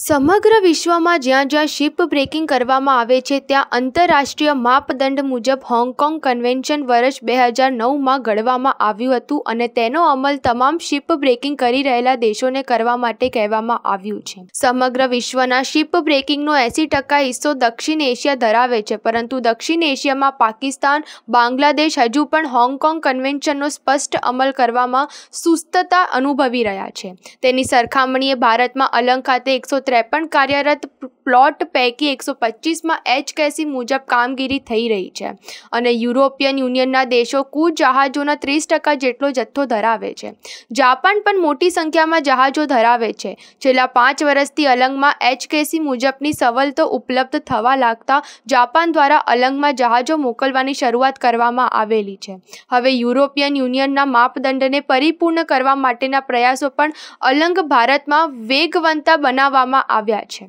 સમગ્ર વિશ્વમાં જ્યાં જ્યાં શિપ બ્રેકિંગ કરવામાં આવે છે ત્યાં આંતરરાષ્ટ્રીય માપદંડ મુજબ હોંગકોંગ કન્વેન્શન વર્ષ બે હજાર નવમાં ઘડવામાં આવ્યું હતું અને તેનો અમલ તમામ શિપ બ્રેકિંગ કરી રહેલા દેશોને કરવા માટે કહેવામાં આવ્યું છે સમગ્ર વિશ્વના શિપ બ્રેકિંગનો એંસી ટકા હિસ્સો દક્ષિણ એશિયા ધરાવે છે પરંતુ દક્ષિણ એશિયામાં પાકિસ્તાન બાંગ્લાદેશ હજુ પણ હોંગકોંગ કન્વેન્શનનો સ્પષ્ટ અમલ કરવામાં સુસ્તતા અનુભવી રહ્યા છે તેની સરખામણીએ ભારતમાં અલંગ ખાતે એકસો ત્રેપન કાર્યરત પ્લોટ પૈકી એકસો પચીસમાં એચ કેસી મુજબ કામગીરી થઈ રહી છે અને યુરોપિયન યુનિયનના દેશો કુલ જહાજોના ત્રીસ ટકા જેટલો જથ્થો ધરાવે છે જાપાન પણ મોટી સંખ્યામાં જહાજો ધરાવે છે છેલ્લા પાંચ વર્ષથી અલંગમાં એચ કેસી મુજબની સવલતો ઉપલબ્ધ થવા લાગતા જાપાન દ્વારા અલંગમાં જહાજો મોકલવાની શરૂઆત કરવામાં આવેલી છે હવે યુરોપિયન યુનિયનના માપદંડને પરિપૂર્ણ કરવા માટેના પ્રયાસો પણ અલંગ ભારતમાં વેગવંતા બનાવવામાં આવ્યા છે